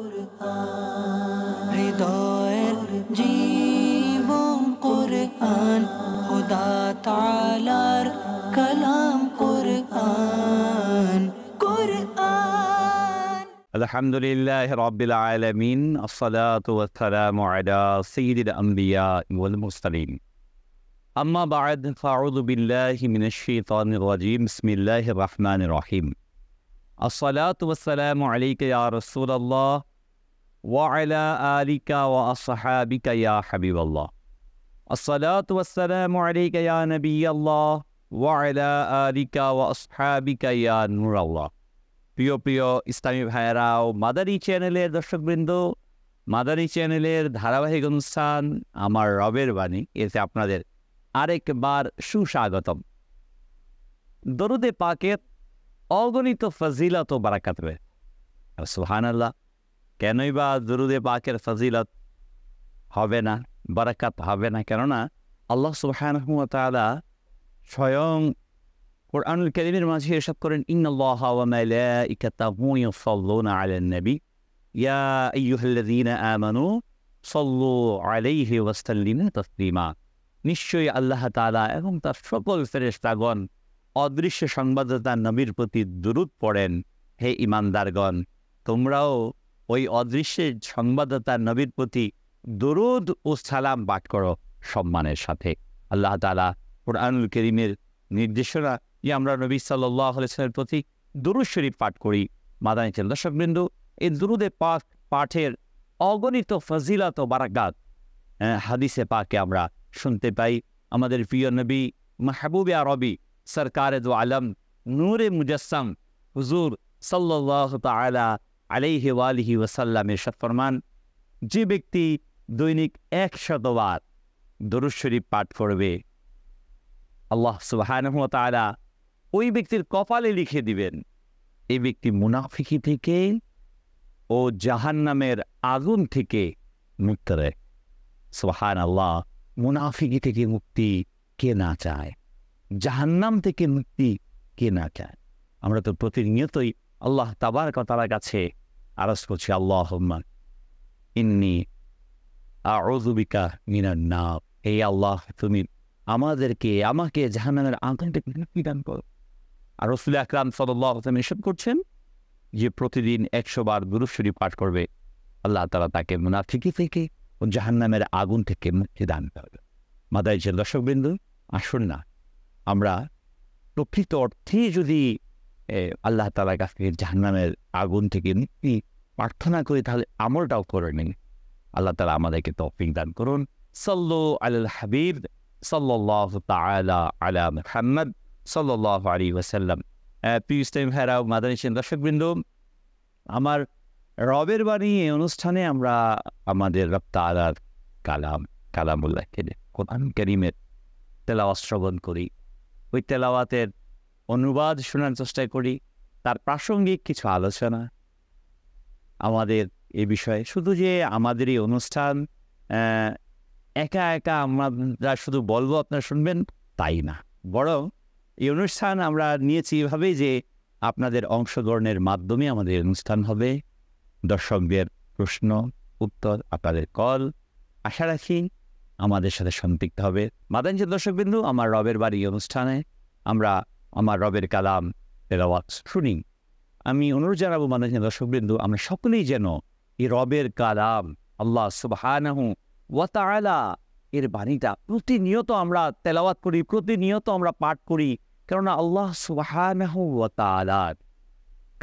ہدایت قرآن قرآن قرآن خدا کلام رب العالمین الصلاة والسلام على سید الانبیاء اما بعد فاعوذ باللہ من الشیطان الرجیم بسم اللہ الرحمن الرحیم الصلاة والسلام علیکہ یا رسول اللہ ওয়াইলা আলিকা ওয়া আসহাবিকা ইয়া হাবিবাল্লাহ আসসালাতু ওয়াসসালামু আলাইকা ইয়া নবিয়াল্লাহ ওয়াইলা আলিকা ওয়া আসহাবিকা ইয়া নূরাল্লাহ প্রিয় প্রিয় ইসলামী ভাইয়েরাও মাদারি চ্যানেলের দর্শকবৃন্দ মাদারি চ্যানেলের ধারাবাহিক অনুষ্ঠান আমার রবের বাণী এতে আপনাদের আরেকবার সুস্বাগতম দরুদে পাকের অগণিত ফজিলত ও বারাকাত রয়েছে সুহান আল্লাহ কেনই বা দরুদে পাকের ফজিলত হবে না বারাকাত হবে না কেননা আল্লাহ সুবাহানহমতালা স্বয়ং কোরআনুল কেলিমের মাঝে এসব করেন ইন ইয়া নিশ্চয়ই আল্লাহ তালা এবং তার সকল ফেরেস্তাগণ অদৃশ্য সংবাদদাতা নবীর প্রতি দুরুদ পড়েন হে ইমানদারগণ তোমরাও ওই অদৃশ্যের সংবাদদাতা নবীর প্রতি দরুদ ও সালাম পাঠ করো সম্মানের সাথে আল্লাহ তালা কোরআনুল করিমের নির্দেশনা যে আমরা নবী সাল্লামের প্রতি দরুদ শরীফ পাঠ করি মাদানী চেল দর্শকবৃন্দ এই দুরুদে পাঠ পাঠের অগণিত ফজিলাত ও বারাকাত হ্যাঁ, হাদিসে পাকে আমরা শুনতে পাই আমাদের প্রিয় নবী মাহবুবে আরবি সরকারে আলম নূরে মুজাসম হুজুর সাল্লাহ তালা আলাইহি ওয়ালিহি ওয়াসাল্লাম এরশাদ ফরমান যে ব্যক্তি দৈনিক একশতবার দরুশ্বরী পাঠ করবে আল্লাহ সুবাহানহতালা ওই ব্যক্তির কপালে লিখে দিবেন এই ব্যক্তি মুনাফিকি থেকে ও জাহান্নামের আগুন থেকে মুক্ত সোহান আল্লাহ মুনাফিকি থেকে মুক্তি কে না চায় জাহান্নাম থেকে মুক্তি কে না চায় আমরা তো প্রতিনিয়তই আল্লাহ তাবার কতার কাছে আরজ করছি আল্লাহ রহমান ইন্নি আউজুবিকা মিনার না এই আল্লাহ তুমি আমাদেরকে আমাকে জাহানের আগুন করো আর রসুল আকরাম সদুল্লাহ হোসেন এসব করছেন যে প্রতিদিন একশো বার দুরুশ্বরী পাঠ করবে আল্লাহ তালা তাকে মুনাফিকি থেকে ও জাহান্নামের আগুন থেকে মুক্তি দান করবে মাদাইজের দর্শকবৃন্দ আসুন না আমরা প্রকৃত অর্থে যদি আল্লাহ তালা কাছ থেকে জাহান্নামের আগুন থেকে মুক্তি প্রার্থনা করি তাহলে আমলটাও করে নিন আল্লাহ তালা আমাদেরকে তফিক দান করুন সাল্লু আল হাবিব সাল্লাহ তালা আলা মোহাম্মদ সাল্লাহ আলী ওসাল্লাম পিউস টাইম হেরাও মাদানী সেন দর্শকবৃন্দ আমার রবের বাণী এই অনুষ্ঠানে আমরা আমাদের রপ্তার কালাম কালামুল্লাহ কোরআন করিমের তেলাওয়াত শ্রবণ করি ওই তেলাওয়াতের অনুবাদ শোনার চেষ্টা করি তার প্রাসঙ্গিক কিছু আলোচনা আমাদের এ বিষয়ে শুধু যে আমাদের এই অনুষ্ঠান একা একা আমরা শুধু বলবো আপনারা শুনবেন তাই না বরং এই অনুষ্ঠান আমরা নিয়েছি এভাবেই যে আপনাদের অংশগ্রহণের মাধ্যমে আমাদের অনুষ্ঠান হবে দর্শকদের প্রশ্ন উত্তর আপনাদের কল আশা রাখি আমাদের সাথে সম্পৃক্ত হবে মাদানচের দর্শকবিন্দু আমার রবের বাড়ি অনুষ্ঠানে আমরা আমার রবের কালাম তেলাওয়াত শুনি আমি অনুরোধ জানাবো মানুষ দর্শকবৃন্দু আমরা সকলেই যেন এই রবের কালাম আল্লাহ সুবাহ এর বাণীটা প্রতিনিয়ত আমরা তেলাওয়াত করি প্রতিনিয়ত আমরা পাঠ করি কেননা আল্লাহ সুবাহ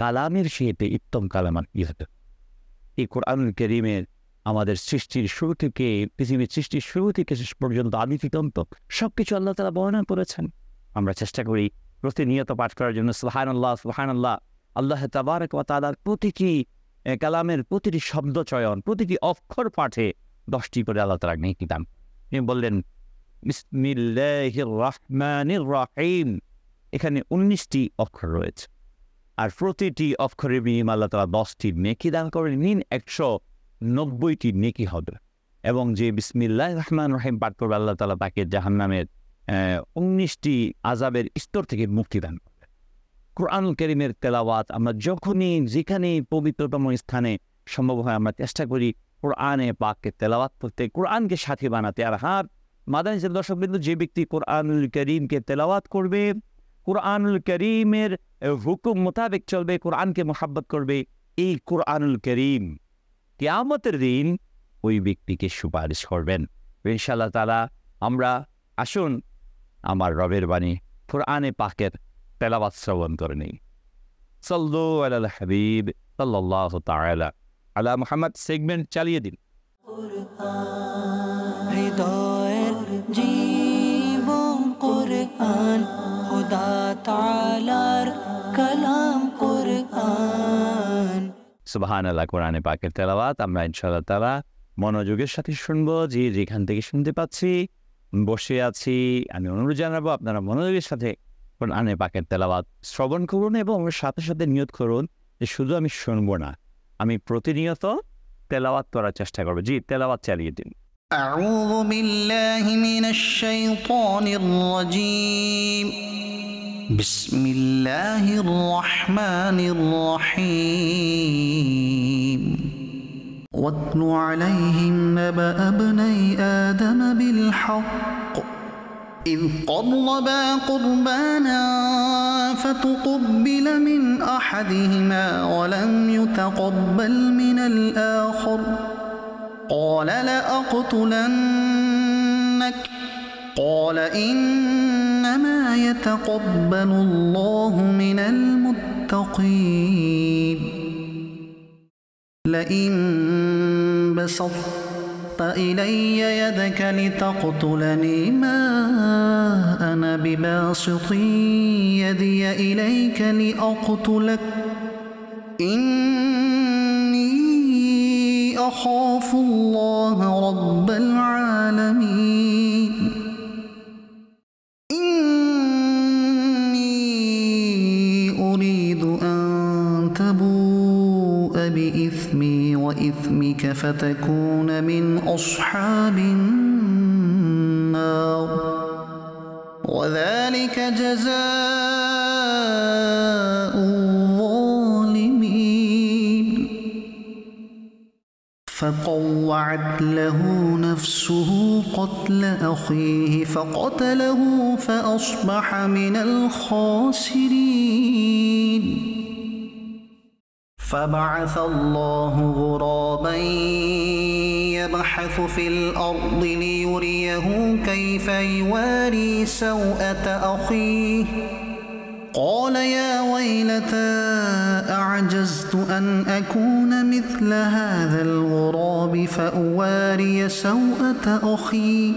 কালামের সেতে ইত্তম কালাম আর কি হতো এই কোরআনুল করিমের আমাদের সৃষ্টির শুরু থেকে পৃথিবীর সৃষ্টির শুরু থেকে শেষ পর্যন্ত আদিতন্ত সব কিছু আল্লাহ তালা বর্ণনা করেছেন আমরা চেষ্টা করি প্রতিনিয়ত পাঠ করার জন্য সুহান আল্লাহ সুহান আল্লাহ আল্লাহ তাবারক ও তালার প্রতিটি কালামের প্রতিটি শব্দ চয়ন প্রতিটি অক্ষর পাঠে দশটি করে আল্লাহ তালা নেই কিতাম তিনি বললেন রাহিম এখানে উনিশটি অক্ষর রয়েছে আর প্রতিটি অক্ষরে বিনিময় আল্লাহ তালা দশটি নেকি দান করে নিন একশো নব্বইটি নেকি হবে এবং যে বিসমিল্লাহ রহমান রহিম পাঠ করবে আল্লাহ তালা তাকে জাহান্নামের উনিশটি আজাবের স্তর থেকে মুক্তি দান কোরআনুল কোরআন করিমের তেলাওয়াত আমরা যখনই যেখানে পবিত্রতম স্থানে সম্ভব হয় আমরা চেষ্টা করি কোরআনে পাককে তেলাওয়াত করতে কোরআনকে সাথে বানাতে আর হার মাদানী দর্শকবৃন্দ যে ব্যক্তি কোরআনুল করিমকে তেলাওয়াত করবে কোরআনুল করিমের হুকুম মোতাবেক চলবে কোরআনকে মোহাব্বত করবে এই কোরআনুল করিম কেয়ামতের দিন ওই ব্যক্তিকে সুপারিশ করবেন ইনশাল্লাহ তালা আমরা আসুন আমার রবের বাণী কোরআনে পাকের তেলাবাদ শ্রবণ করে নেই সল্লু আল হাবিব সাল্লাহ তালা মোহাম্মদ সেগমেন্ট চালিয়ে দিন কালাম তেলাওয়াত আমরা ইনশাল্লাহ তালা মনোযোগের সাথে শুনবো যে যেখান থেকে শুনতে পাচ্ছি বসে আছি আমি অনুরোধ জানাবো আপনারা মনোযোগের সাথে কোরআনে পাকের তেলাবাদ শ্রবণ করুন এবং সাথে সাথে নিয়ত করুন যে শুধু আমি শুনবো না আমি প্রতিনিয়ত তেলাওয়াত করার চেষ্টা করবো জি তেলাওয়াত চালিয়ে দিন أعوذ بالله من الشيطان الرجيم بسم الله الرحمن الرحيم واتل عليهم نبأ ابني آدم بالحق إذ قربا قربانا فتقبل من أحدهما ولم يتقبل من الآخر قال لأقتلنك قال إنما يتقبل الله من المتقين لئن بسطت إلي يدك لتقتلني ما أنا بباسط يدي إليك لأقتلك إني أخاف الله رب العالمين إثمك فتكون من أصحاب النار وذلك جزاء الظالمين فطوعت له نفسه قتل أخيه فقتله فأصبح من الخاسرين فبعث الله غرابا يبحث في الأرض ليريه كيف يواري سوءة أخيه قال يا ويلتى أعجزت أن أكون مثل هذا الغراب فأواري سوءة أخي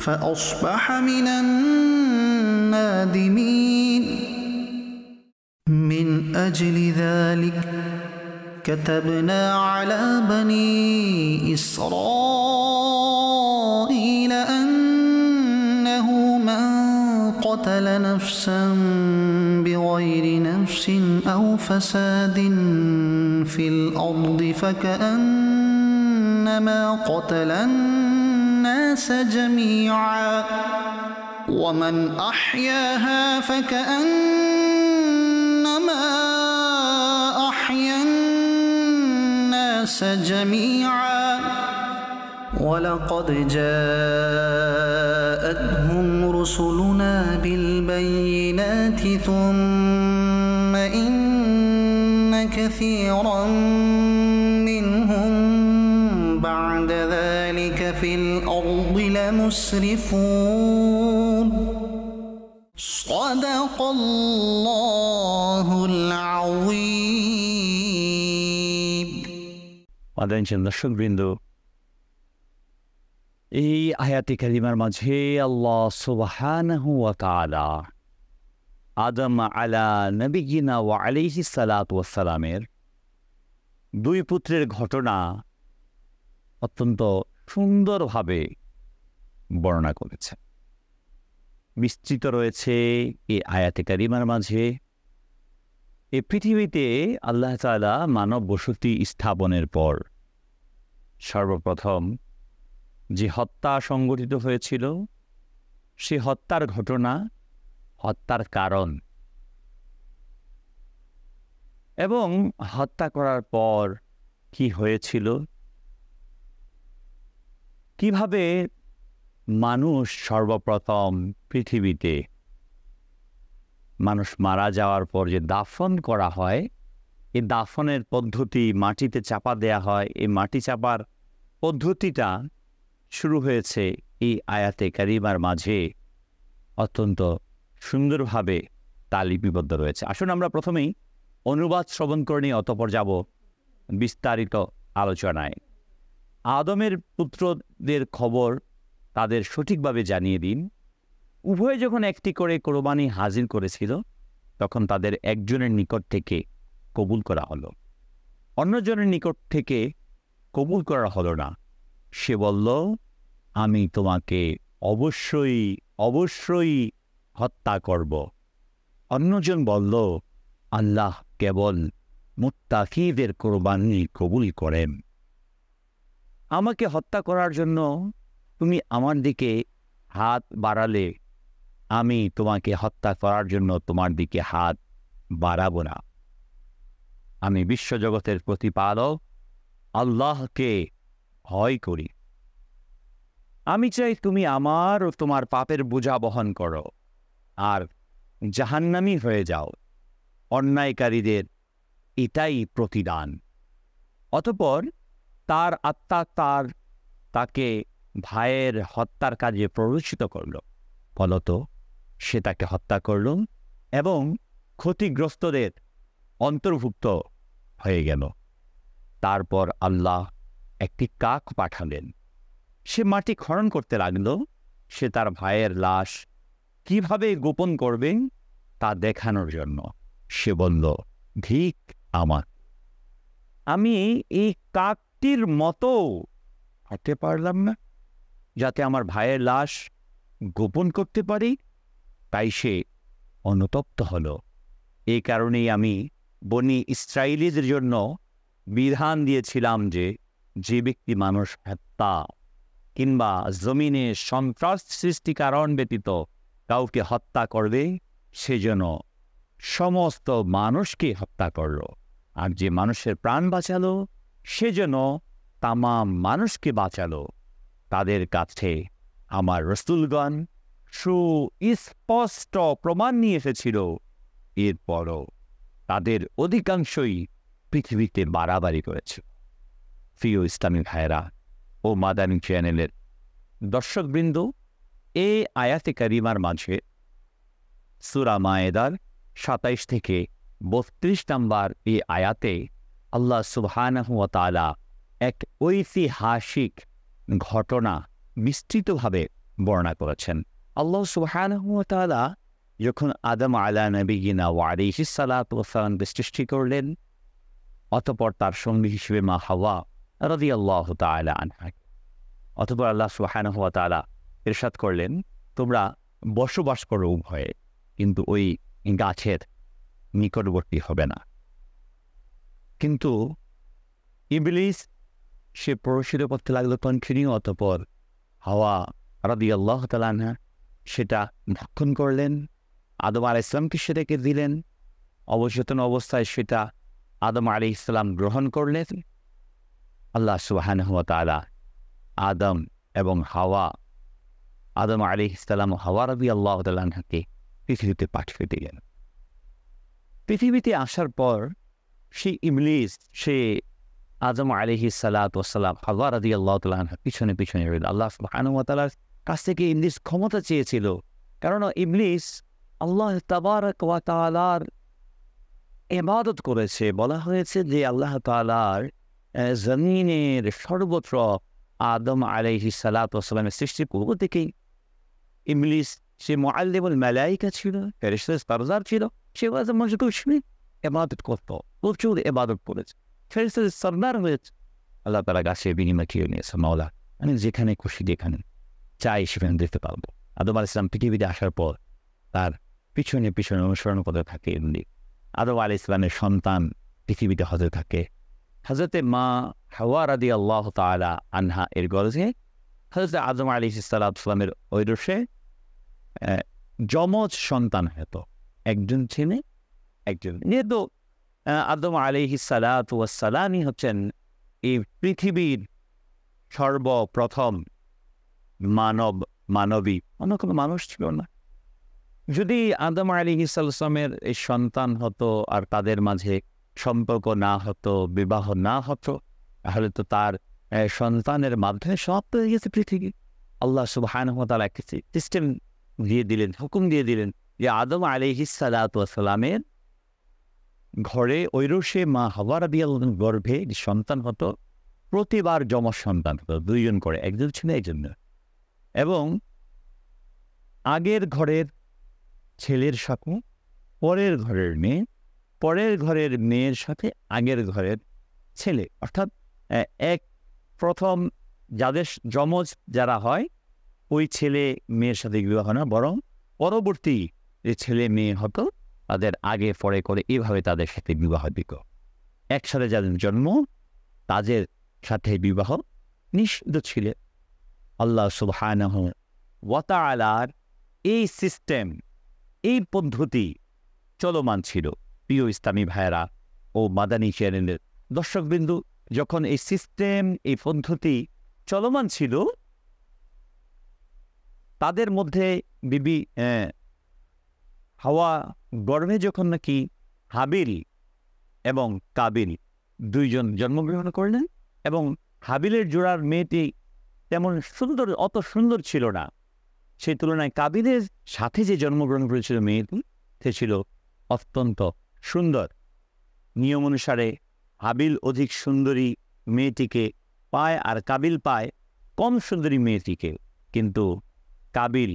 فأصبح من النادمين من أجل ذلك كتبنا على بني إسرائيل أنه من قتل نفسا بغير نفس أو فساد في الأرض فكأنما قتل الناس جميعا ومن أحياها فكأنما الناس جميعا ولقد جاءتهم رسلنا بالبينات ثم إن كثيرا منهم بعد ذلك في الأرض لمسرفون صدق الله العظيم আদানশীল দর্শকবৃন্দ এই আয়াতি কালিমার মাঝে আল্লাহ সুবাহান তালা আদম আলা নবীনা ওয়া আলিহি সালাত ওয়াসালামের দুই পুত্রের ঘটনা অত্যন্ত সুন্দরভাবে বর্ণনা করেছে বিস্তৃত রয়েছে এ আয়াতে কারিমার মাঝে এ পৃথিবীতে আল্লাহ তালা মানব বসতি স্থাপনের পর সর্বপ্রথম যে হত্যা সংগঠিত হয়েছিল সে হত্যার ঘটনা হত্যার কারণ এবং হত্যা করার পর কি হয়েছিল কিভাবে মানুষ সর্বপ্রথম পৃথিবীতে মানুষ মারা যাওয়ার পর যে দাফন করা হয় এই দাফনের পদ্ধতি মাটিতে চাপা দেয়া হয় এই মাটি চাপার পদ্ধতিটা শুরু হয়েছে এই আয়াতে কারিমার মাঝে অত্যন্ত সুন্দরভাবে তালিপিবদ্ধ রয়েছে আসুন আমরা প্রথমেই অনুবাদ শ্রবণ করে নিয়ে অতপর যাব বিস্তারিত আলোচনায় আদমের পুত্রদের খবর তাদের সঠিকভাবে জানিয়ে দিন উভয়ে যখন একটি করে কোরবানি হাজির করেছিল তখন তাদের একজনের নিকট থেকে কবুল করা হলো অন্যজনের নিকট থেকে কবুল করা হলো না সে বলল আমি তোমাকে অবশ্যই অবশ্যই হত্যা করব অন্যজন বলল আল্লাহ কেবল মুত্তাফিদের কোরবানি কবুল করেন আমাকে হত্যা করার জন্য তুমি আমার দিকে হাত বাড়ালে আমি তোমাকে হত্যা করার জন্য তোমার দিকে হাত বাড়াব না আমি বিশ্বজগতের প্রতিপালক আল্লাহকে ভয় করি আমি চাই তুমি আমার ও তোমার পাপের বোঝা বহন করো আর জাহান্নামি হয়ে যাও অন্যায়কারীদের এটাই প্রতিদান অতপর তার আত্মা তার তাকে ভাইয়ের হত্যার কাজে প্ররোচিত করল ফলত সে তাকে হত্যা করল এবং ক্ষতিগ্রস্তদের অন্তর্ভুক্ত হয়ে গেল তারপর আল্লাহ একটি কাক পাঠালেন সে মাটি খনন করতে লাগল সে তার ভাইয়ের লাশ কিভাবে গোপন করবেন তা দেখানোর জন্য সে বলল ধিক আমার আমি এই কাকটির মতো হাঁটতে পারলাম না যাতে আমার ভাইয়ের লাশ গোপন করতে পারি তাই সে অনুতপ্ত হল এই কারণেই আমি বনি ইসরায়েলিদের জন্য বিধান দিয়েছিলাম যে যে ব্যক্তি মানুষ হত্যা কিংবা জমিনে সন্ত্রাস সৃষ্টি কারণ ব্যতীত কাউকে হত্যা করবে সে যেন সমস্ত মানুষকে হত্যা করল আর যে মানুষের প্রাণ বাঁচালো সে যেন তামাম মানুষকে বাঁচালো তাদের কাছে আমার রসুলগণ সুস্পষ্ট প্রমাণ নিয়ে এসেছিল এরপরও তাদের অধিকাংশই পৃথিবীতে বাড়াবাড়ি করেছে প্রিয় ইসলামী ভাইরা ও মাদানী চ্যানেলের দর্শকবৃন্দ এই আয়াতে কারিমার মাঝে সুরা মায়েদার সাতাইশ থেকে বত্রিশ নম্বর এই আয়াতে আল্লাহ সুবহানহতালা এক ঐতিহাসিক ঘটনা বিস্তৃতভাবে বর্ণনা করেছেন আল্লাহ সুবহানহতালা যখন আদম আলা নবীনা ওয়ারিহিসালাত সৃষ্টি করলেন অতপর তার সঙ্গী হিসেবে মা হাওয়া রদি আল্লাহ তালা আনহাকে অতপর আল্লাহ সুহান হওয়া তালা এরশাদ করলেন তোমরা বসবাস করো উভয়ে কিন্তু ওই গাছের নিকটবর্তী হবে না কিন্তু ইবলিস সে প্রসিত করতে লাগলো কন্টিনিউ অতপর হাওয়া রদি আল্লাহ তালানহা সেটা ভক্ষণ করলেন আদম আল ইসলামকে সেটাকে দিলেন অবচেতন অবস্থায় সেটা আদম আলি ইসলাম গ্রহণ করলেন আল্লাহ সুহান তালা আদম এবং হাওয়া আদম আলি ইসলাম হাওয়া রবি আল্লাহ তাল্লাহাকে পৃথিবীতে পাঠিয়ে দিলেন পৃথিবীতে আসার পর সে ইমলিস সে আজম আলিহি সালাতাম হাওয়া রাজি আল্লাহ তাল্লাহার পিছনে পিছনে রইল আল্লাহ সুবাহানুয়াতালার কাছ থেকে ইমলিস ক্ষমতা চেয়েছিল কেননা ইমলিস আল্লাহ তাবার কালার এবাদত করেছে বলা হয়েছে যে আল্লাহ তালার জমিনের সর্বত্র আদম আলাইহি সালাতামের সৃষ্টির পূর্ব থেকেই ইংলিশ সে মোয়াল্লিমুল মালাইকা ছিল ফেরিস্তার তারজার ছিল সে মানুষকে এবাদত করত প্রচুর এবাদত করেছে ফেরিস্তার সর্দার হয়েছে আল্লাহ তালা গাছে বিনিময় কেউ নিয়েছে মাওলা আমি যেখানে খুশি যেখানে চাই সেখানে দেখতে পারবো আদম আল ইসলাম পৃথিবীতে আসার পর তার পিছনে পিছনে অনুসরণ করতে থাকে এমনি আদম আল ইসলামের সন্তান পৃথিবীতে হতে থাকে হজরতে মা হাওয়া রাদি আল্লাহ তালা আনহা এর গরজে হজরতে আজম আলী ইসলামের ঐরসে যমজ সন্তান হতো একজন ছেলে একজন যেহেতু আদম আলী সালাতামই হচ্ছেন এই পৃথিবীর সর্বপ্রথম মানব মানবী অন্য কোনো মানুষ ছিল না যদি আদম আলী ইসালামের এই সন্তান হতো আর তাদের মাঝে সম্পর্ক না হতো বিবাহ না হতো তাহলে তো তার সন্তানের মাধ্যমে সব হয়ে গেছে পৃথিবী আল্লাহ সুবাহানহতালা একটা সিস্টেম দিয়ে দিলেন হুকুম দিয়ে দিলেন যে আদম আলী সালাতামের ঘরে ঐরসে মা হওয়ার গর্ভে সন্তান হতো প্রতিবার জম সন্তান হতো দুইজন করে একজন ছিল এই জন্য এবং আগের ঘরের ছেলের স্বপ্ন পরের ঘরের মেয়ে পরের ঘরের মেয়ের সাথে আগের ঘরের ছেলে অর্থাৎ এক প্রথম যাদের যমজ যারা হয় ওই ছেলে মেয়ের সাথে বিবাহ না বরং পরবর্তী যে ছেলে মেয়ে হতো তাদের আগে পরে করে এভাবে তাদের সাথে বিবাহ দিক একসাথে যাদের জন্ম তাদের সাথে বিবাহ নিষিদ্ধ ছিল আল্লাহ সুবাহ ওয়াতালার এই সিস্টেম এই পদ্ধতি চলমান ছিল প্রিয় ইসলামী ভাইয়েরা ও মাদানী চ্যানেলের দর্শকবিন্দু যখন এই সিস্টেম এই পদ্ধতি চলমান ছিল তাদের মধ্যে বিবি হাওয়া গর্ভে যখন নাকি হাবিল এবং কাবিল দুইজন জন্মগ্রহণ করলেন এবং হাবিলের জোড়ার মেয়েটি তেমন সুন্দর অত সুন্দর ছিল না সেই তুলনায় কাবিলের সাথে যে জন্মগ্রহণ করেছিল মেয়েটি সে ছিল অত্যন্ত সুন্দর নিয়ম অনুসারে হাবিল অধিক সুন্দরী মেয়েটিকে পায় আর কাবিল পায় কম সুন্দরী মেয়েটিকে কিন্তু কাবিল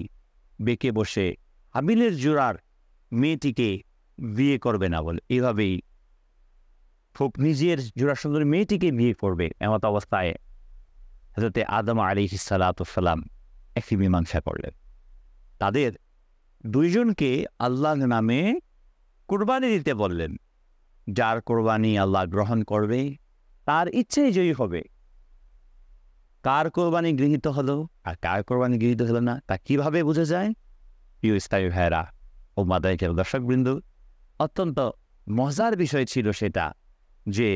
বেঁকে বসে হাবিলের জোড়ার মেয়েটিকে বিয়ে করবে না বলে এভাবেই খুব নিজের জোড়া সুন্দরী মেয়েটিকে বিয়ে করবে এমত অবস্থায় হজরতে আদম আলী সালাতাম একই মীমাংসা করলেন তাদের দুইজনকে আল্লাহর নামে কোরবানি দিতে বললেন যার কোরবানি আল্লাহ গ্রহণ করবে তার ইচ্ছেই জয়ী হবে কার কোরবানি গৃহীত হলো আর কার কোরবানি গৃহীত হলো না তা কিভাবে বোঝা যায় প্রিয় স্থায়ী ভাইরা ও মাদাইকের দর্শকবৃন্দ অত্যন্ত মজার বিষয় ছিল সেটা যে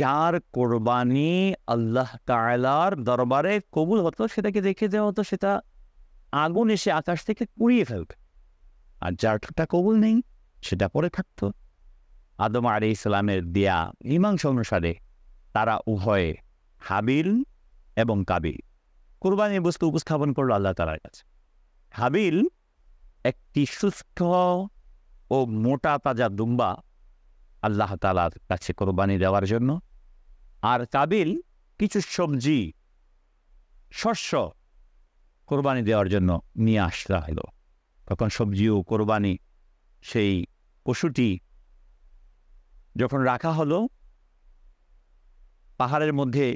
যার কোরবানি আল্লাহ তালার দরবারে কবুল হতো সেটাকে দেখে দেওয়া হতো সেটা আগুন এসে আকাশ থেকে কুড়িয়ে ফেলবে আর যার ঠোঁটটা কবুল নেই সেটা পরে থাকতো আদম আলী ইসলামের দেয়া মীমাংস অনুসারে তারা উভয়ে হাবিল এবং কাবিল কোরবানির বস্তু উপস্থাপন করলো আল্লাহ তালার কাছে হাবিল একটি সুস্থ ও মোটা তাজা দুম্বা আল্লাহ তালার কাছে কোরবানি দেওয়ার জন্য আর কাবিল কিছু সবজি শস্য কোরবানি দেওয়ার জন্য নিয়ে আসতে হলো তখন ও কোরবানি সেই পশুটি যখন রাখা হলো পাহাড়ের মধ্যে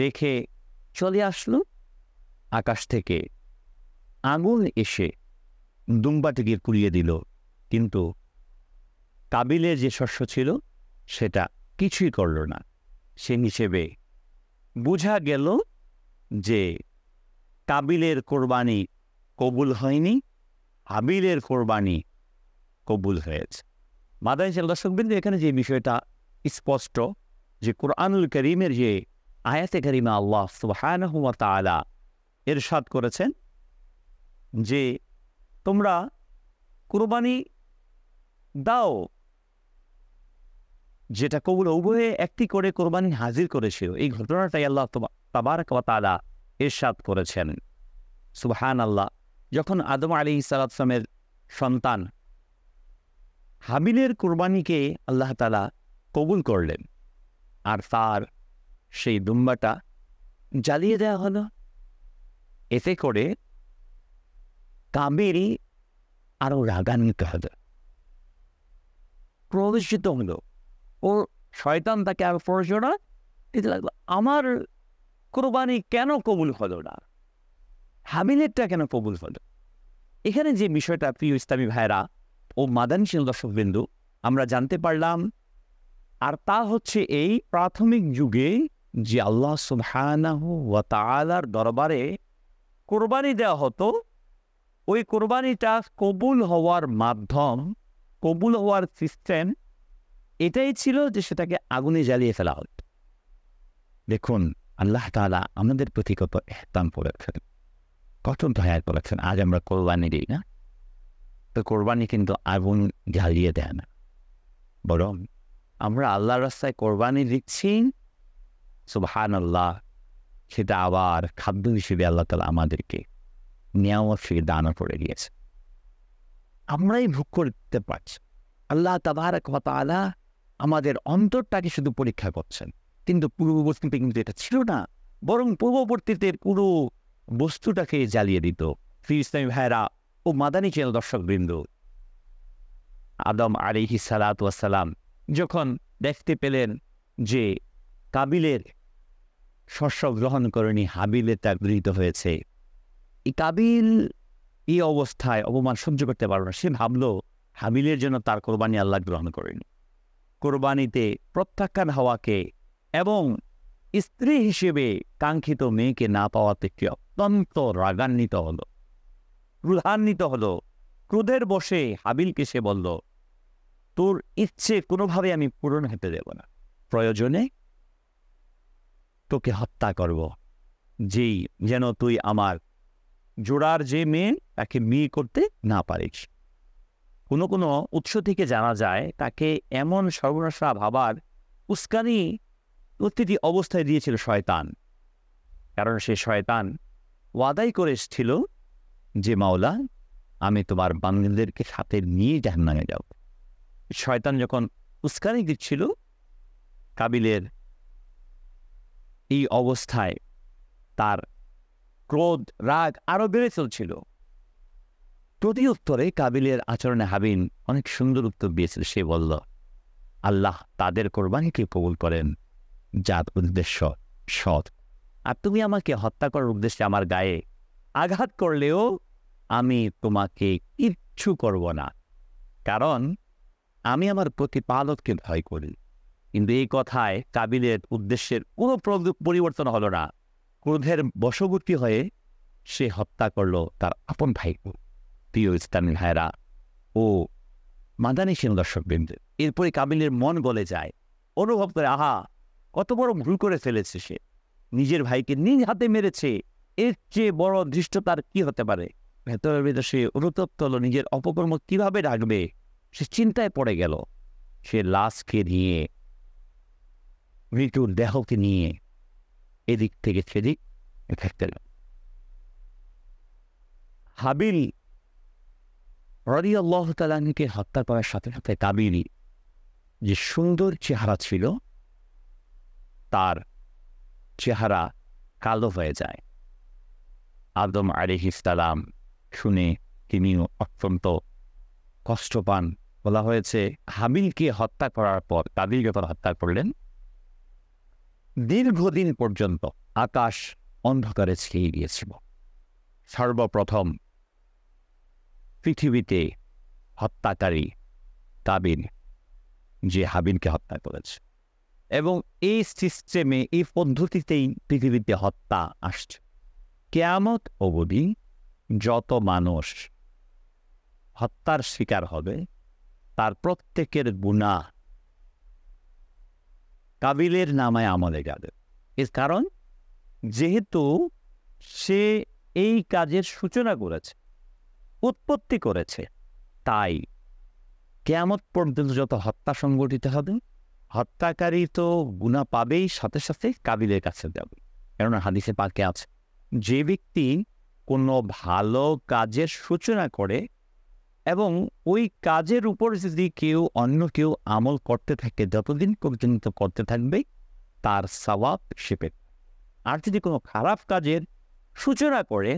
রেখে চলে আসলো আকাশ থেকে আঙুল এসে দুম্বাটিকে কুড়িয়ে দিল কিন্তু কাবিলের যে শস্য ছিল সেটা কিছুই করল না সে হিসেবে বোঝা গেল যে কাবিলের কোরবানি কবুল হয়নি হাবিলের কোরবানি কবুল হয়েছে মাদাই দর্শকবৃন্দ এখানে যে বিষয়টা স্পষ্ট যে কোরআনুল করিমের যে আয়াতে করিমা আল্লাহ সুবাহানহুয়া এর এরশাদ করেছেন যে তোমরা কোরবানি দাও যেটা কবুল উভয়ে একটি করে কোরবানি হাজির করেছিল এই ঘটনাটাই আল্লাহ তাবারক তালা এরশাদ করেছেন সুবহান আল্লাহ যখন আদম আলী ইসালামের সন্তান হাবিলের কোরবানিকে আল্লাহ তালা কবুল করলেন আর তার সেই দুম্বাটা জ্বালিয়ে দেওয়া হলো এতে করে কাবেরি আরও রাগান্বিত হল প্রদর্শিত হলো ও শয়তান তাকে আর পড়ছো না দিতে লাগলো আমার কোরবানি কেন কবুল হলো না হাবিলেরটা কেন কবুল হলো এখানে যে বিষয়টা প্রিয় ইসলামী ভাইরা ও মাদানশীল দর্শকবিন্দু আমরা জানতে পারলাম আর তা হচ্ছে এই প্রাথমিক যুগে যে আল্লাহ সুবহানাহ ওয়া তালার দরবারে কোরবানি দেওয়া হতো ওই কোরবানিটা কবুল হওয়ার মাধ্যম কবুল হওয়ার সিস্টেম এটাই ছিল যে সেটাকে আগুনে জ্বালিয়ে ফেলা হত দেখুন আল্লাহ তালা আমাদের প্রতি কত এহতাম করেছেন কত দয়া করেছেন আজ আমরা কোরবানি দিই না তো কোরবানি কিন্তু আগুন জ্বালিয়ে দেয় না বরং আমরা আল্লাহর রাস্তায় কোরবানি দিচ্ছি সুবহান আল্লাহ সেটা আবার খাদ্য হিসেবে আল্লাহ তালা আমাদেরকে নেওয়া ফিরে দানা করে দিয়েছে আমরাই ভোগ করতে পারছি আল্লাহ তাবার কথা আলা আমাদের অন্তরটাকে শুধু পরীক্ষা করছেন কিন্তু পূর্ববর্তীতে কিন্তু এটা ছিল না বরং পূর্ববর্তীতে পুরো বস্তুটাকে জ্বালিয়ে দিত ফির ইসলামী ভাইরা ও মাদানী দর্শক দর্শকবৃন্দ আদম আলিহি সালাতাম যখন দেখতে পেলেন যে কাবিলের শস্য গ্রহণ করেনি হাবিলে তা গৃহীত হয়েছে এই কাবিল এই অবস্থায় অপমান সহ্য করতে পারল না সে ভাবল হাবিলের জন্য তার কোরবানি আল্লাহ গ্রহণ করেনি কোরবানিতে প্রত্যাখ্যান হওয়াকে এবং স্ত্রী হিসেবে কাঙ্ক্ষিত মেয়েকে না পাওয়াতে কি অত্যন্ত রাগান্বিত হল ক্রুধান্বিত হল ক্রোধের বসে হাবিলকে সে বলল তোর ইচ্ছে কোনোভাবে আমি পূরণ হতে দেব না প্রয়োজনে তোকে হত্যা করব যেই যেন তুই আমার জোড়ার যে মেয়ে তাকে মেয়ে করতে না পারিস কোনো কোনো উৎস থেকে জানা যায় তাকে এমন সর্বনাশা ভাবার উস্কানি প্রতিটি অবস্থায় দিয়েছিল শয়তান কারণ সে শয়তান ওয়াদাই করে এসেছিল যে মাওলা আমি তোমার বান্ধবদেরকে সাথে নিয়ে জাহান্নামে যাব শয়তান যখন উস্কানি দিচ্ছিল কাবিলের এই অবস্থায় তার ক্রোধ রাগ আরও বেড়ে চলছিল প্রতি উত্তরে কাবিলের আচরণে হাবিন অনেক সুন্দর উত্তর দিয়েছিল সে বলল আল্লাহ তাদের কোরবানিকে কবুল করেন যার উদ্দেশ্য সৎ আর তুমি আমাকে হত্যা করার উদ্দেশ্যে আমার গায়ে আঘাত করলেও আমি তোমাকে ইচ্ছু করব না কারণ আমি আমার প্রতিপালককে ভয় করি কিন্তু এই কথায় কাবিলের উদ্দেশ্যের কোনো পরিবর্তন হল না ক্রোধের বশবর্তী হয়ে সে হত্যা করল তার আপন ভাইকে প্রিয় ইসলামী হায়রা ও সেন দর্শকবৃন্দ এরপরে কাবিলের মন গলে যায় অনুভব করে আহা কত বড় ভুল করে ফেলেছে সে নিজের ভাইকে নিজ হাতে মেরেছে এর চেয়ে বড় ধৃষ্টতার কি হতে পারে ভেতরের ভেতর সে অনুতপ্ত হল নিজের অপকর্ম কিভাবে ডাকবে সে চিন্তায় পড়ে গেল সে লাশকে নিয়ে মৃত্যুর দেহকে নিয়ে এদিক থেকে সেদিক থাকতে হাবিল রদি আল্লাহ তালাহিকে হত্যা করার সাথে সাথে কাবিরি যে সুন্দর চেহারা ছিল তার চেহারা কালো হয়ে যায় আদম আলিহিসালাম শুনে তিনি অত্যন্ত কষ্ট পান বলা হয়েছে হাবিলকে হত্যা করার পর কাবিলকে তারা হত্যা করলেন দীর্ঘদিন পর্যন্ত আকাশ অন্ধকারে ছেয়ে গিয়েছিল সর্বপ্রথম পৃথিবীতে হত্যাকারী কাবিন যে হাবিনকে হত্যা করেছে এবং এই সিস্টেমে এই পদ্ধতিতেই পৃথিবীতে হত্যা আসছে কেয়ামত অবধি যত মানুষ হত্যার শিকার হবে তার প্রত্যেকের গুণা কাবিলের নামায় আমলে যাবে এর কারণ যেহেতু সে এই কাজের সূচনা করেছে উৎপত্তি করেছে তাই কেয়ামত পর্যন্ত যত হত্যা সংগঠিত হবে হত্যাকারী তো গুণা পাবেই সাথে সাথে কাবিলের কাছে যাবে কেননা হাদিসে পাকে আছে যে ব্যক্তি কোনো ভালো কাজের সূচনা করে এবং ওই কাজের উপর যদি কেউ অন্য কেউ আমল করতে থাকে যতদিন পর্যন্ত করতে থাকবে তার সবাব সেপে আর যদি কোনো খারাপ কাজের সূচনা করে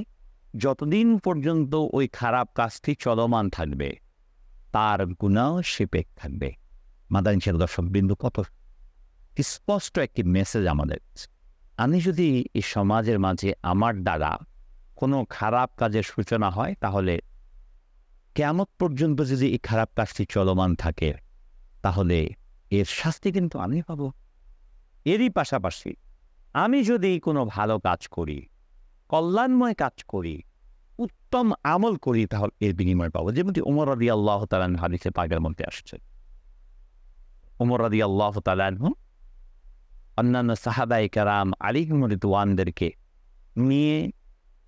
যতদিন পর্যন্ত ওই খারাপ কাজটি চলমান থাকবে তার গুণা সে পেক থাকবে মাদানী ছেলে দর্শক বিন্দু কত স্পষ্ট একটি মেসেজ আমাদের আমি যদি এই সমাজের মাঝে আমার দ্বারা কোনো খারাপ কাজের সূচনা হয় তাহলে কেমন পর্যন্ত যদি এই খারাপ কাজটি চলমান থাকে তাহলে এর শাস্তি কিন্তু আমি পাব এরই পাশাপাশি আমি যদি কোনো ভালো কাজ করি কল্যাণময় কাজ করি উত্তম আমল করি তাহলে এর বিনিময় পাবো যেমনটি উমর আদি আল্লাহ তালান হাদিসে পাগের মধ্যে আসছে উমর আদি আল্লাহ তালান অন্যান্য সাহাবাই কারাম আলিহিম রিদওয়ানদেরকে নিয়ে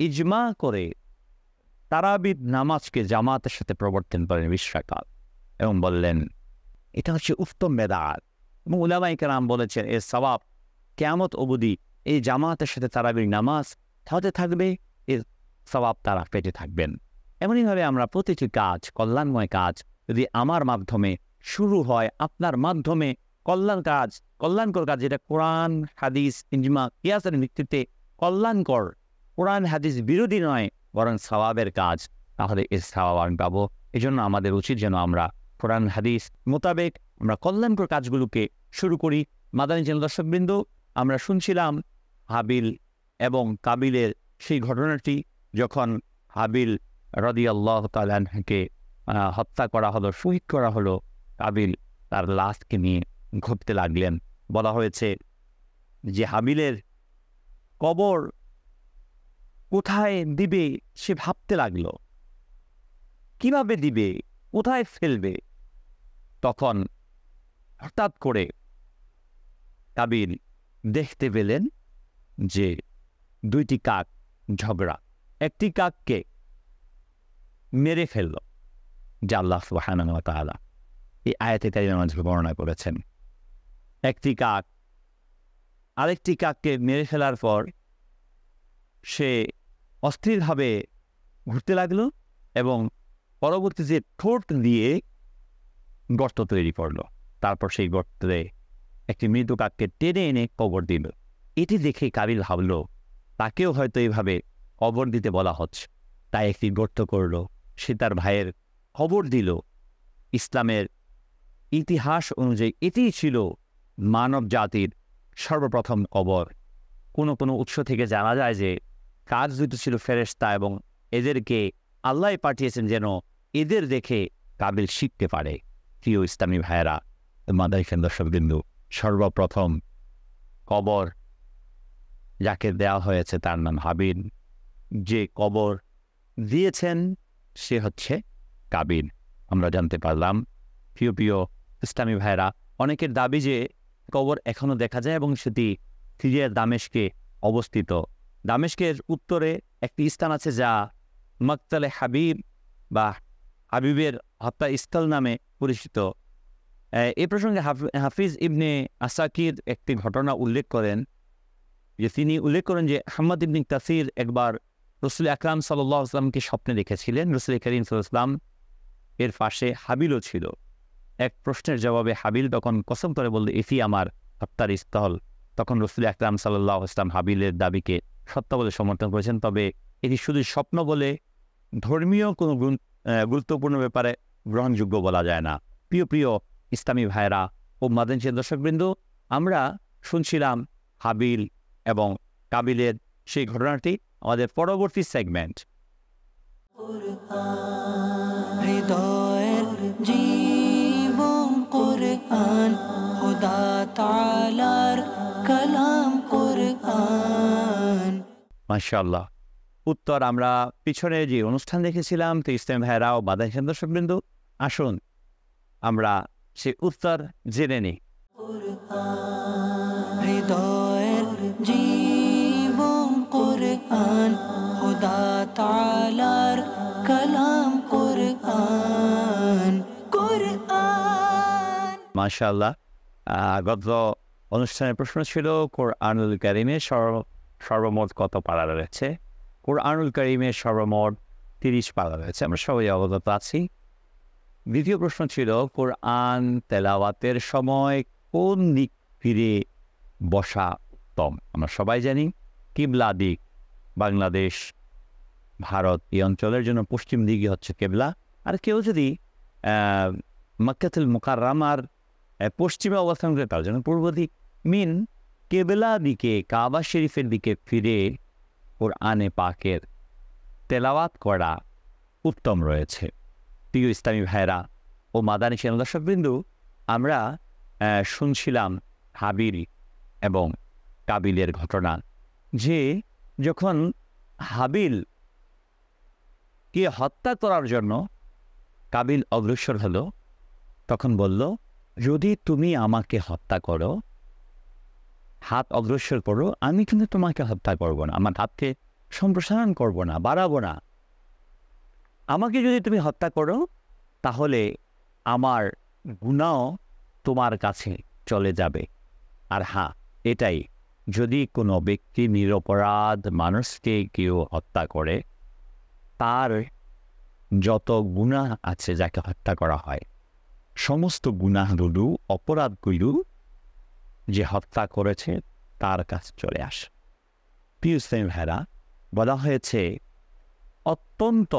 ইজমা করে তারাবিদ নামাজকে জামাতের সাথে প্রবর্তন করেন বিশ্বাকাল এবং বললেন এটা হচ্ছে উত্তম বেদাত এবং উলামাইকার বলেছেন এ সবাব কেমত অবধি এই জামাতের সাথে তারাবির নামাজ হতে থাকবে এর স্বভাব তারা পেটে থাকবেন এমনইভাবে আমরা প্রতিটি কাজ কল্যাণময় কাজ যদি আমার মাধ্যমে শুরু হয় আপনার মাধ্যমে কল্যাণ কাজ কল্যাণকর কাজ যেটা কোরআন হাদিস ইঞ্জিমা ইয়াসের ভিত্তিতে কল্যাণকর কোরআন হাদিস বিরোধী নয় বরং স্বভাবের কাজ তাহলে এর স্বভাব আমি পাবো এই জন্য আমাদের উচিত যেন আমরা কোরআন হাদিস মোতাবেক আমরা কল্যাণকর কাজগুলোকে শুরু করি মাদানী জেন দর্শকবৃন্দ আমরা শুনছিলাম হাবিল এবং কাবিলের সেই ঘটনাটি যখন হাবিল রদিয়াল্লাহ তালাহাকে হত্যা করা হলো শহীদ করা হলো কাবিল তার লাশকে নিয়ে ঘুরতে লাগলেন বলা হয়েছে যে হাবিলের কবর কোথায় দিবে সে ভাবতে লাগল কিভাবে দিবে কোথায় ফেলবে তখন হঠাৎ করে কাবিল দেখতে পেলেন যে দুইটি কাক ঝগড়া একটি কাককে মেরে ফেলল যা আল্লাহ সুবাহানতালা এই আয়াতে কারিমা মাঝে বর্ণনা করেছেন একটি কাক আরেকটি কাককে মেরে ফেলার পর সে অস্থিরভাবে ঘুরতে লাগলো এবং পরবর্তী যে ঠোঁট দিয়ে গর্ত তৈরি করলো তারপর সেই গর্তে একটি মৃদু কাককে টেনে এনে কবর দিল এটি দেখে কাবিল ভাবল তাকেও হয়তো এইভাবে কবর দিতে বলা হচ্ছে তাই একটি গর্ত করল সে তার ভাইয়ের খবর দিল ইসলামের ইতিহাস অনুযায়ী এটিই ছিল মানব জাতির সর্বপ্রথম কবর কোনো কোনো উৎস থেকে জানা যায় যে কাজ দুটো ছিল ফেরেস্তা এবং এদেরকে আল্লাহ পাঠিয়েছেন যেন এদের দেখে কাবিল শিখতে পারে প্রিয় ইসলামী ভাইয়েরা মাদাই দর্শকবিন্দু সর্বপ্রথম কবর যাকে দেয়া হয়েছে তার নাম হাবিন যে কবর দিয়েছেন সে হচ্ছে কাবিন আমরা জানতে পারলাম প্রিয় প্রিয় ইসলামী ভাইরা অনেকের দাবি যে কবর এখনও দেখা যায় এবং সেটি সিরিয়ার দামেশকে অবস্থিত দামেশকের উত্তরে একটি স্থান আছে যা মকতালে হাবিব বা হাবিবের হত্যা স্থল নামে পরিচিত এ প্রসঙ্গে হাফিজ ইবনে আসাকির একটি ঘটনা উল্লেখ করেন যে তিনি উল্লেখ করেন যে আহমদ ইবনিক তাসির একবার রসুল আকরাম সাল্লাহ আসলামকে স্বপ্নে দেখেছিলেন রসুল করিম সাল্লাম এর পাশে হাবিলও ছিল এক প্রশ্নের জবাবে হাবিল তখন কসম করে বলল এটি আমার হত্যার স্থল তখন রসুল আকরাম সাল্লাহ আসলাম হাবিলের দাবিকে সত্য বলে সমর্থন করেছেন তবে এটি শুধু স্বপ্ন বলে ধর্মীয় কোনো গুরুত্বপূর্ণ ব্যাপারে গ্রহণযোগ্য বলা যায় না প্রিয় প্রিয় ইসলামী ভাইরা ও মাদেনশীল দর্শকবৃন্দ আমরা শুনছিলাম হাবিল এবং কাবিলের সেই ঘটনাটি আমাদের পরবর্তী সেগমেন্ট হৃদয়ের মাশাল্লাহ উত্তর আমরা পিছনে যে অনুষ্ঠান দেখেছিলাম তো ইসলাম ভাইরা ও বাদাই দর্শকবৃন্দ আসুন আমরা সে উত্তর জেনে নিই জীবন কোরআন তালার গত অনুষ্ঠানের প্রশ্ন ছিল কোর কোরআনুল সর্ব সর্বমোট কত পাড়া রয়েছে আনুল কারিমের সর্বমোট তিরিশ পালা রয়েছে আমরা সবাই অবগত আছি দ্বিতীয় প্রশ্ন ছিল কোরআন তেলাওয়াতের সময় কোন দিক ফিরে বসা উত্তম আমরা সবাই জানি কিবলা দিক বাংলাদেশ ভারত এই অঞ্চলের জন্য পশ্চিম দিকে হচ্ছে কেবলা আর কেউ যদি মক্কাতুল মোকাররামার পশ্চিমে অবস্থান করে তার জন্য পূর্ব দিক মিন কেবলা দিকে কাবা শরীফের দিকে ফিরে ওর আনে পাকের তেলাওয়াত করা উত্তম রয়েছে প্রিয় ইসলামী ভাইরা ও মাদানী সেন দর্শকবৃন্দু আমরা শুনছিলাম হাবির এবং কাবিলের ঘটনা যে যখন হাবিল কে হত্যা করার জন্য কাবিল অগ্রসর হল তখন বলল যদি তুমি আমাকে হত্যা করো হাত অগ্রসর করো আমি কিন্তু তোমাকে হত্যা করব না আমার হাতকে সম্প্রসারণ করব না বাড়াবো না আমাকে যদি তুমি হত্যা করো তাহলে আমার গুণাও তোমার কাছে চলে যাবে আর হ্যাঁ এটাই যদি কোনো ব্যক্তি নিরপরাধ মানুষকে কেউ হত্যা করে তার যত গুণা আছে যাকে হত্যা করা হয় সমস্ত গুণাগুলো অপরাধগুলো যে হত্যা করেছে তার কাছে চলে আসে পিউ সেন ভেরা বলা হয়েছে অত্যন্ত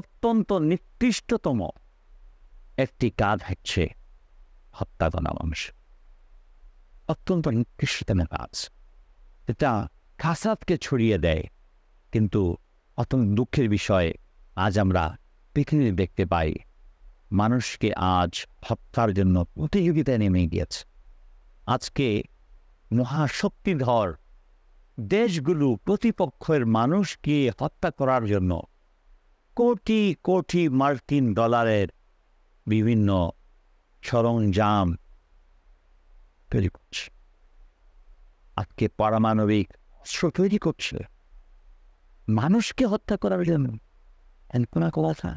অত্যন্ত নিকৃষ্টতম একটি কাজ হচ্ছে হত্যা করা মানুষ অত্যন্ত নিকৃষ্টতমের কাজ এটা খাসাদকে ছড়িয়ে দেয় কিন্তু অত্যন্ত দুঃখের বিষয় আজ আমরা পৃথিবীতে দেখতে পাই মানুষকে আজ হত্যার জন্য প্রতিযোগিতায় নেমে গিয়েছে আজকে মহাশক্তিধর দেশগুলো প্রতিপক্ষের মানুষকে হত্যা করার জন্য কোটি কোটি মার্কিন ডলারের বিভিন্ন সরঞ্জাম তৈরি করছে আজকে পারমাণবিক অস্ত্র তৈরি করছে মানুষকে হত্যা করার জন্য কোনো কথা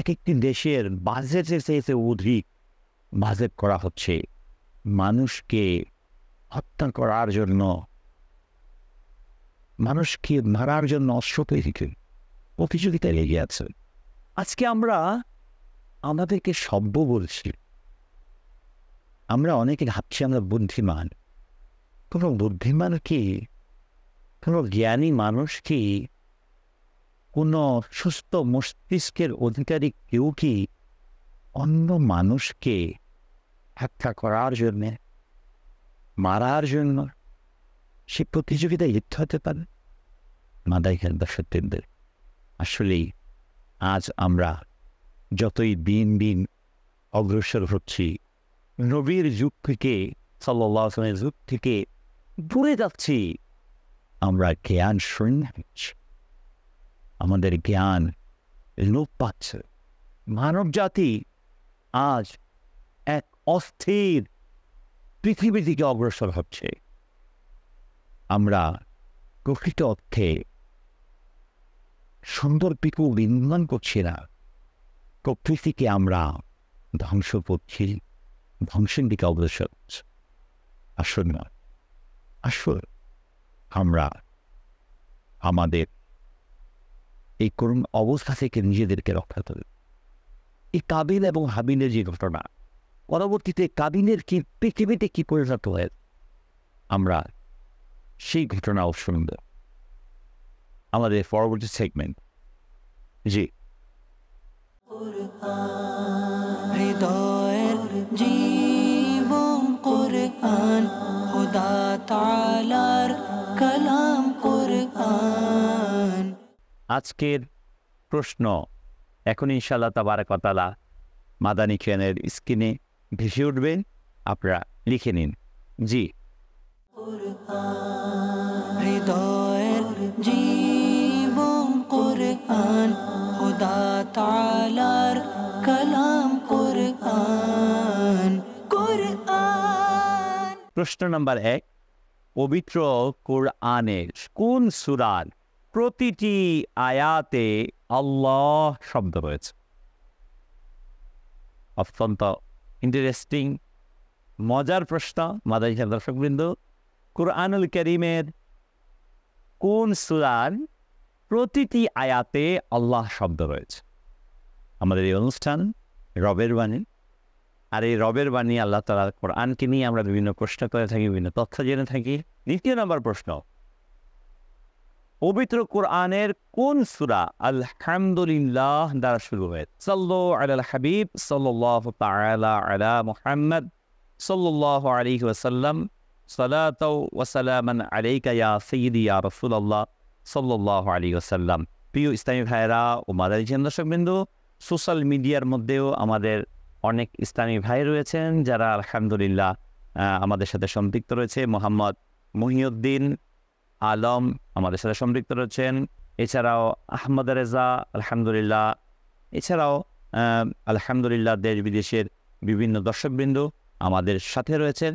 এক একটি দেশের বাজেটের চেয়েছে অধিক বাজেট করা হচ্ছে মানুষকে হত্যা করার জন্য মানুষকে মারার জন্য অস্ত্র তৈরি প্রতিযোগিতায় লেগে আছে আজকে আমরা আমাদেরকে সভ্য বলছি আমরা অনেকে ভাবছি আমরা বুদ্ধিমান কোনো বুদ্ধিমান কি কোনো জ্ঞানী মানুষ কি কোনো সুস্থ মস্তিষ্কের অধিকারী কেউ কি অন্য মানুষকে হত্যা করার জন্যে মারার জন্য সে প্রতিযোগিতায় লিপ্ত হতে পারে মাদাই খেলদা সত্যেন্দ্রের আসলেই আজ আমরা যতই দিন দিন অগ্রসর হচ্ছি নবীর যুগ থেকে সাল্লাহ যুগ থেকে দূরে যাচ্ছি আমরা জ্ঞান শূন্য আমাদের জ্ঞান লোপ পাচ্ছে মানব জাতি আজ এক অস্থির পৃথিবী থেকে অগ্রসর হচ্ছে আমরা প্রকৃত অর্থে সুন্দর পৃথিবী নির্মাণ করছি না প্রকৃতিকে আমরা ধ্বংস করছি ধ্বংসের দিকে অগ্রসর হচ্ছে আসুন না আসুন আমরা আমাদের এই করুণ অবস্থা থেকে নিজেদেরকে রক্ষা করি এই কাবিল এবং হাবিলের যে ঘটনা পরবর্তীতে কাবিলের কি পৃথিবীতে কি পরিণত হয়ে আমরা সেই ঘটনা শুনব আমাদের পরবর্তী সেগমেন্ট জি Oh, আজকের প্রশ্ন এখন ইনশাল্লাহ তাবারকতালা মাদানি খেনের স্ক্রিনে ভেসে উঠবে আপনারা লিখে নিন জি কালাম প্রশ্ন নম্বর এক পবিত্র কোরআনের কোন সুরার প্রতিটি আয়াতে আল্লাহ শব্দ রয়েছে অত্যন্ত ইন্টারেস্টিং মজার প্রশ্ন মাদাই দর্শকবৃন্দ কুরআনুল করিমের কোন সুরান প্রতিটি আয়াতে আল্লাহ শব্দ রয়েছে আমাদের এই অনুষ্ঠান রবের বাণী আর এই রবের বাণী আল্লাহ তালা কোরআনকে নিয়ে আমরা বিভিন্ন প্রশ্ন করে থাকি বিভিন্ন তথ্য জেনে থাকি দ্বিতীয় নম্বর প্রশ্ন পবিত্র কোরআনের কোন সুরা আলহামদুলিল্লাহ দ্বারা শুরু হয় সাল্লো আল হাবিব সাল্লাহ তালা আলা মোহাম্মদ সাল্লাহ আলী ওয়াসাল্লাম সালাত ওয়াসালামান আলাইকা ইয়া সঈদি ইয়া রসুল্লাহ সাল্লাহ আলী ওসাল্লাম প্রিয় ইসলামী ভাইরা ও মাদারী দর্শকবৃন্দু সোশ্যাল মিডিয়ার মধ্যেও আমাদের অনেক ইসলামী ভাই রয়েছেন যারা আলহামদুলিল্লাহ আমাদের সাথে সম্পৃক্ত রয়েছে মোহাম্মদ মহিউদ্দিন আলম আমাদের সাথে সম্পৃক্ত রয়েছেন এছাড়াও আহমদ রেজা আলহামদুলিল্লাহ এছাড়াও আলহামদুলিল্লাহ দেশ বিদেশের বিভিন্ন দর্শকবৃন্দ আমাদের সাথে রয়েছেন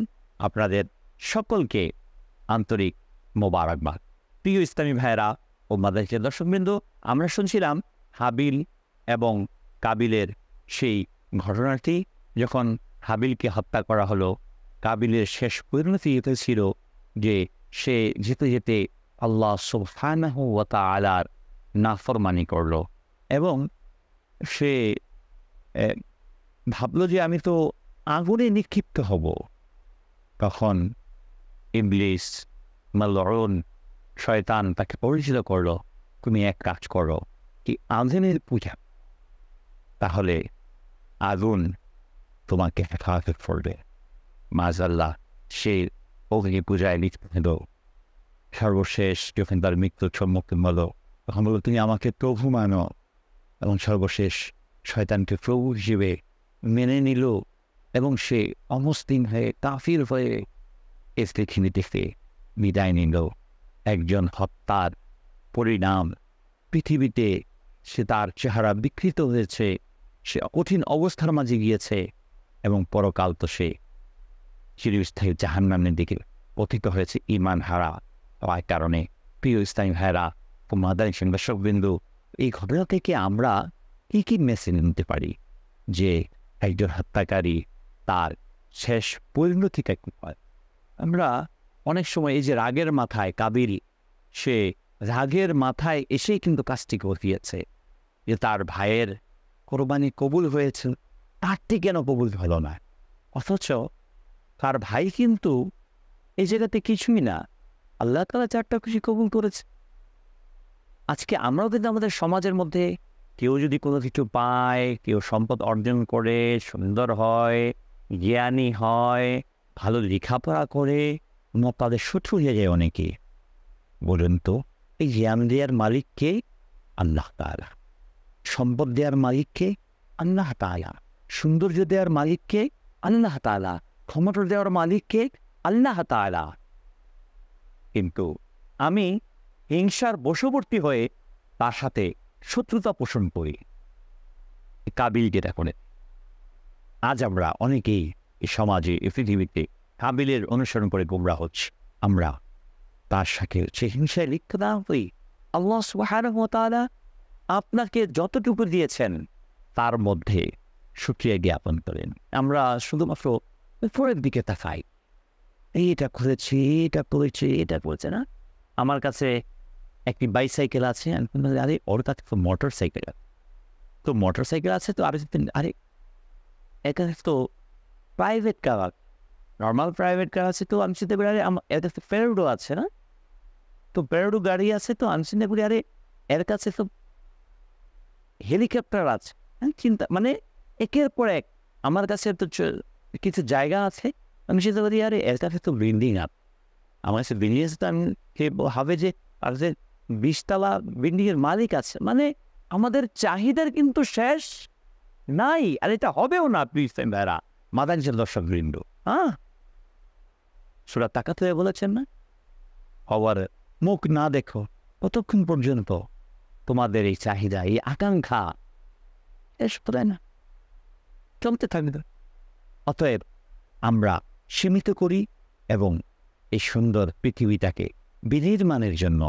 আপনাদের সকলকে আন্তরিক মোবারকবাদ প্রিয় ইসলামী ভাইয়েরা ও মাদারিকের দর্শকবৃন্দ আমরা শুনছিলাম হাবিল এবং কাবিলের সেই ঘটনাটি যখন হাবিলকে হত্যা করা হলো কাবিলের শেষ পরিণতি ছিল যে সে যেতে যেতে আল্লাহ সুবহানাহু ওয়াতা আলার নাফরমানি করল এবং সে ভাবল যে আমি তো আগুনে নিক্ষিপ্ত হব তখন ইবলিস মালরুন শয়তান তাকে পরিচিত করল তুমি এক কাজ করো কি আধুনের পূজা তাহলে আগুন তোমাকে হেফাজত করবে মাজাল্লাহ সে অগ্নি পূজায় লিখতে হল সর্বশেষ যখন তার মৃত্যুর সম্মুখীন হল তখন বলল তুমি আমাকে প্রভু মানো এবং সর্বশেষ শয়তানকে প্রভু হিসেবে মেনে নিল এবং সে অমস্তিন হয়ে কাফির হয়ে এস দেখিনি দেখতে বিদায় নিল একজন হত্যার পরিণাম পৃথিবীতে সে তার চেহারা বিকৃত হয়েছে সে কঠিন অবস্থার মাঝে গিয়েছে এবং পরকাল তো সে চিরস্থায়ী জাহান নামের দিকে পথিত হয়েছে ইমান হারা হওয়ার কারণে প্রিয় স্থায়ী হারা সংবাদ সংঘর্ষবিন্দু এই ঘটনা থেকে আমরা কী কী মেসেজ নিতে পারি যে একজন হত্যাকারী তার শেষ পরিণতিটা কী হয় আমরা অনেক সময় এই যে রাগের মাথায় কাবেরি সে রাগের মাথায় এসেই কিন্তু কাজটি ঘটিয়েছে যে তার ভাইয়ের কোরবানি কবুল হয়েছে তারটি কেন কবুল হলো না অথচ তার ভাই কিন্তু এই জায়গাতে কিছুই না আল্লাহ তালা চারটা খুশি কবুল করেছে আজকে আমরাও কিন্তু আমাদের সমাজের মধ্যে কেউ যদি কোনো কিছু পায় কেউ সম্পদ অর্জন করে সুন্দর হয় জ্ঞানী হয় ভালো লেখাপড়া করে না তাদের শত্রু হয়ে যায় অনেকে বলুন তো এই জ্ঞান দেওয়ার মালিককে আল্লাহ তালা সম্পদ দেওয়ার মালিককে আল্লাহ তালা সৌন্দর্য দেওয়ার মালিককে আল্লাহ তালা ক্ষমতা দেওয়ার মালিককে আল্লাহ তালা কিন্তু আমি হিংসার বশবর্তী হয়ে তার সাথে শত্রুতা পোষণ করি কাবিল যেটা করে আজ আমরা অনেকেই এই সমাজে এই পৃথিবীতে কাবিলের অনুসরণ করে গোমরা হচ্ছে আমরা তার সাথে সে হিংসায় লিখ না হই আল্লাহ সুহারমতালা আপনাকে যতটুকু দিয়েছেন তার মধ্যে সুক্রিয়া জ্ঞাপন করেন আমরা শুধুমাত্র উপরের দিকে তাকাই এইটা করেছি এটা করেছি এটা করেছে না আমার কাছে একটি বাইসাইকেল আছে আরে ওর কাছে তো মোটর সাইকেল তো মোটর সাইকেল আছে তো আরও আরে এটা তো private car normal private car আছে তো আমি চিন্তা করি আরে এটা তো ফেরোডো আছে না তো ফেরোডো গাড়ি আছে তো আমি চিন্তা করি আরে এর কাছে তো হেলিকপ্টার আছে চিন্তা মানে একের পর এক আমার কাছে তো কিছু জায়গা আছে আমি সেটা বলি আরে এর তো বিল্ডিং আপ আমার কাছে বিল্ডিং আছে তো আমি হবে যে আর যে বিশতলা বিল্ডিংয়ের মালিক আছে মানে আমাদের চাহিদার কিন্তু শেষ নাই আর এটা হবেও না প্লিজ তাই ভাইরা মাদানজের দর্শক বৃন্দ হ্যাঁ সুরা তাকাত হয়ে বলেছেন না হওয়ার মুখ না দেখো কতক্ষণ পর্যন্ত তোমাদের এই চাহিদা এই আকাঙ্ক্ষা শেষ না চলতে থাকবে অতএব আমরা সীমিত করি এবং এই সুন্দর পৃথিবীটাকে বিনির্মাণের জন্য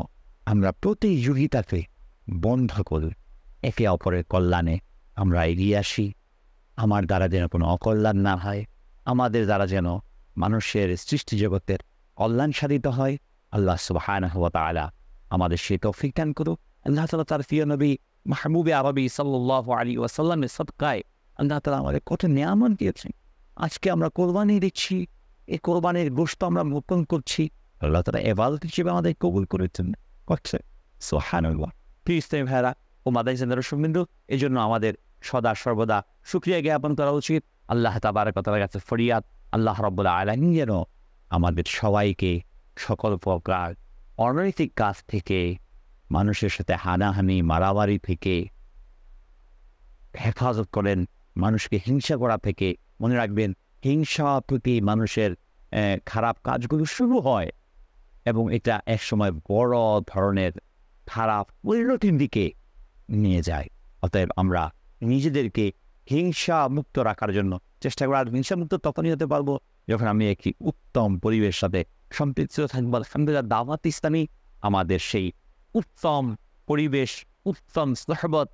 আমরা প্রতিযোগিতাকে বন্ধ করি একে অপরের কল্যাণে আমরা এগিয়ে আসি আমার দ্বারা যেন কোনো অকল্যাণ না হয় আমাদের দ্বারা যেন মানুষের সৃষ্টি জগতের কল্যাণ সাধিত হয় আল্লাহ সুবাহানহতালা আমাদের সে তফিক দান করুক আল্লাহ তালা তার ফিয় নবী মাহমুবে আরবি সাল্লাহ আলী ওয়াসাল্লামের সৎকায় আল্লাহ তালা আমাদের কত নিয়ামন দিয়েছেন আজকে আমরা কোরবানি দিচ্ছি এই কোরবানির গোস্ত আমরা মোপন করছি আল্লাহ তারা এবাদত হিসেবে আমাদের কবুল করেছেন করছে আচ্ছা, সো হ্যান প্লিজ তাই ভাইরা ও মাদাই চেন্দ্র সুবিন্দু এই জন্য আমাদের সদা সর্বদা সুক্রিয়া জ্ঞাপন করা উচিত আল্লাহ তাবার কথার কাছে ফরিয়াদ আল্লাহ রব্বুল্লা আলহিন যেন আমাদের সবাইকে সকল প্রকার অনৈতিক কাজ থেকে মানুষের সাথে হানাহানি মারামারি থেকে হেফাজত করেন মানুষকে হিংসা করা থেকে মনে রাখবেন হিংসা প্রতি মানুষের খারাপ কাজগুলো শুরু হয় এবং এটা একসময় বড় ধরনের খারাপ পরিণতির দিকে নিয়ে যায় অতএব আমরা নিজেদেরকে হিংসা মুক্ত রাখার জন্য চেষ্টা করার হিংসামুক্ত তখনই হতে পারবো যখন আমি একটি উত্তম পরিবেশ সাথে সম্পৃক্ত থাকবো আলহামদুলিল্লাহ দাওয়াত ইসলামী আমাদের সেই উত্তম পরিবেশ উত্তম সহবত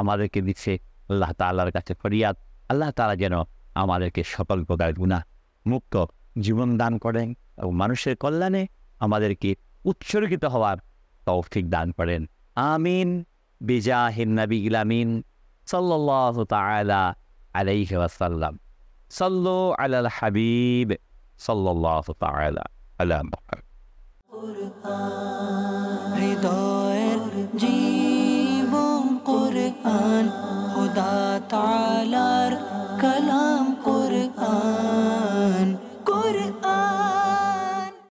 আমাদেরকে দিচ্ছে আল্লাহ তাল্লার কাছে ফরিয়াদ আল্লাহ তালা যেন আমাদেরকে সকল প্রকার গুণা মুক্ত জীবন দান করেন এবং মানুষের কল্যাণে আমাদেরকে উৎসর্গিত হওয়ার তৌফিক দান করেন আমিন বিজা হিনাবি ইলামিন সাল্লাসাল্লাম তালা আল হাবিব সাল্লাহ তালা আলা হৃদয়ের জীবন তালার كلام قرآن قرآن